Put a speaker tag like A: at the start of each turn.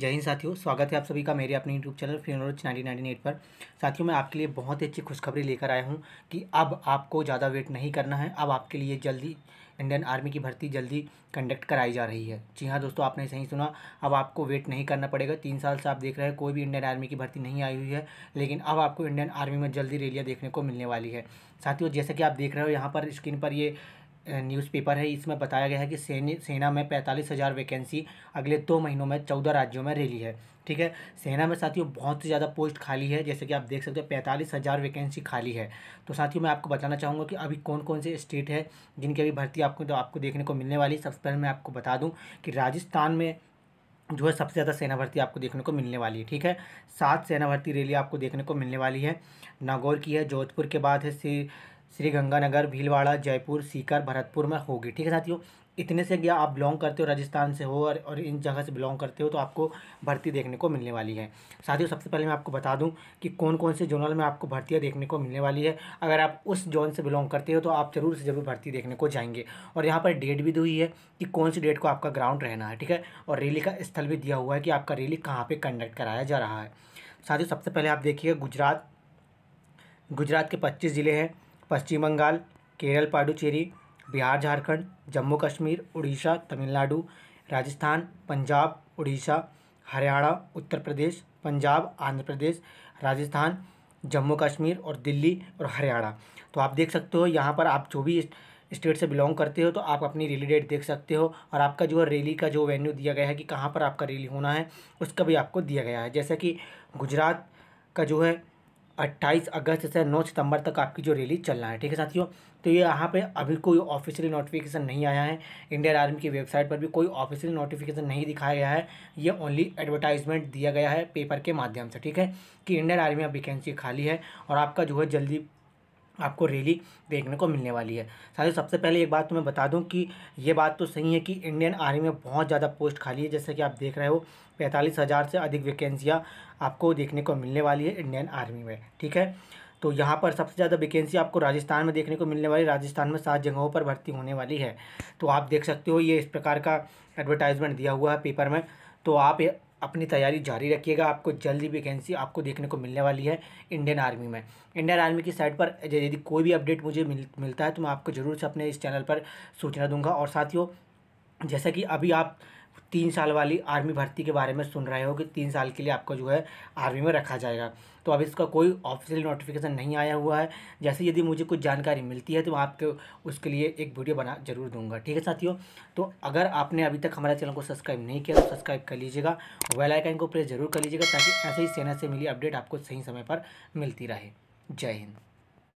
A: जय हिंद साथियों स्वागत है आप सभी का मेरे अपने यूट्यूब चैनल फिनोच नाइनटीन नाइन एट पर साथियों मैं आपके लिए बहुत ही अच्छी खुशखबरी लेकर आया हूँ कि अब आपको ज़्यादा वेट नहीं करना है अब आपके लिए जल्दी इंडियन आर्मी की भर्ती जल्दी कंडक्ट कराई जा रही है जी हाँ दोस्तों आपने सही सुना अब आपको वेट नहीं करना पड़ेगा तीन साल से आप देख रहे हैं कोई भी इंडियन आर्मी की भर्ती नहीं आई हुई है लेकिन अब आपको इंडियन आर्मी में जल्दी रैलियाँ देखने को मिलने वाली है साथियों जैसा कि आप देख रहे हो यहाँ पर स्क्रीन पर ये न्यूज़पेपर है इसमें बताया गया है कि सेना में पैंतालीस हज़ार वैकेंसी अगले दो महीनों में चौदह राज्यों में रैली है ठीक है सेना में साथियों बहुत ही ज़्यादा पोस्ट खाली है जैसे कि आप देख सकते हो पैंतालीस हज़ार वैकेंसी खाली है तो साथियों मैं आपको बताना चाहूँगा कि अभी कौन कौन से स्टेट है जिनकी अभी भर्ती आपको तो आपको देखने को मिलने वाली सबसे पहले मैं आपको बता दूँ कि राजस्थान में जो है सबसे ज़्यादा सेना भर्ती आपको देखने को मिलने वाली है ठीक है सात सेना भर्ती रैली आपको देखने को मिलने वाली है नागौर की है जोधपुर के बाद है श्रीगंगानगर भीलवाड़ा जयपुर सीकर भरतपुर में होगी ठीक है साथियों इतने से गया आप बिलोंग करते हो राजस्थान से हो और, और इन जगह से बिलोंग करते हो तो आपको भर्ती देखने को मिलने वाली है साथियों सबसे पहले मैं आपको बता दूं कि कौन कौन से जोनल में आपको भर्तियाँ देखने को मिलने वाली है अगर आप उस जोन से बिलोंग करते हो तो आप ज़रूर से ज़रूर भर्ती देखने को जाएंगे और यहाँ पर डेट भी दी है कि कौन सी डेट को आपका ग्राउंड रहना है ठीक है और रैली का स्थल भी दिया हुआ है कि आपका रैली कहाँ पर कंडक्ट कराया जा रहा है साथियों सबसे पहले आप देखिएगा गुजरात गुजरात के पच्चीस ज़िले हैं पश्चिम बंगाल केरल पाडुचेरी बिहार झारखंड जम्मू कश्मीर उड़ीसा तमिलनाडु राजस्थान पंजाब उड़ीसा हरियाणा उत्तर प्रदेश पंजाब आंध्र प्रदेश राजस्थान जम्मू कश्मीर और दिल्ली और हरियाणा तो आप देख सकते हो यहाँ पर आप जो भी स्टेट से बिलोंग करते हो तो आप अपनी रैली डेट देख सकते हो और आपका जो रैली का जो वेन्यू दिया गया है कि कहाँ पर आपका रैली होना है उसका भी आपको दिया गया है जैसा कि गुजरात का जो है 28 अगस्त से 9 सितंबर तक आपकी जो रैली चलना है ठीक है साथियों तो ये यहाँ पे अभी कोई ऑफिशियली नोटिफिकेशन नहीं आया है इंडियन आर्मी की वेबसाइट पर भी कोई ऑफिशियली नोटिफिकेशन नहीं दिखाया गया है ये ओनली एडवर्टाइजमेंट दिया गया है पेपर के माध्यम से ठीक है कि इंडियन आर्मी में वैकेंसी खाली है और आपका जो है जल्दी आपको रैली देखने को मिलने वाली है साथ ही सबसे पहले एक बात तो मैं बता दूं कि ये बात तो सही है कि इंडियन आर्मी में बहुत ज़्यादा पोस्ट खाली है जैसे कि आप देख रहे हो पैंतालीस हज़ार से अधिक वैकेंसियाँ आपको देखने को मिलने वाली है इंडियन आर्मी में ठीक है तो यहाँ पर सबसे ज़्यादा वैकेंसी आपको राजस्थान में देखने को मिलने वाली राजस्थान में सात जगहों पर भर्ती होने वाली है तो आप देख सकते हो ये इस प्रकार का एडवर्टाइजमेंट दिया हुआ है पेपर में तो आप अपनी तैयारी जारी रखिएगा आपको जल्दी वैकेंसी आपको देखने को मिलने वाली है इंडियन आर्मी में इंडियन आर्मी की साइट पर यदि कोई भी अपडेट मुझे मिल, मिलता है तो मैं आपको ज़रूर से अपने इस चैनल पर सूचना दूंगा और साथियों जैसा कि अभी आप तीन साल वाली आर्मी भर्ती के बारे में सुन रहे हो कि तीन साल के लिए आपको जो है आर्मी में रखा जाएगा तो अब इसका कोई ऑफिशियल नोटिफिकेशन नहीं आया हुआ है जैसे यदि मुझे कुछ जानकारी मिलती है तो मैं आपके उसके लिए एक वीडियो बना जरूर दूंगा ठीक है साथियों तो अगर आपने अभी तक हमारे चैनल को सब्सक्राइब नहीं किया तो सब्सक्राइब कर लीजिएगा वेलाइकन को प्रेस जरूर कर लीजिएगा ताकि ऐसे ही सेना से मिली अपडेट आपको सही समय पर मिलती रहे जय हिंद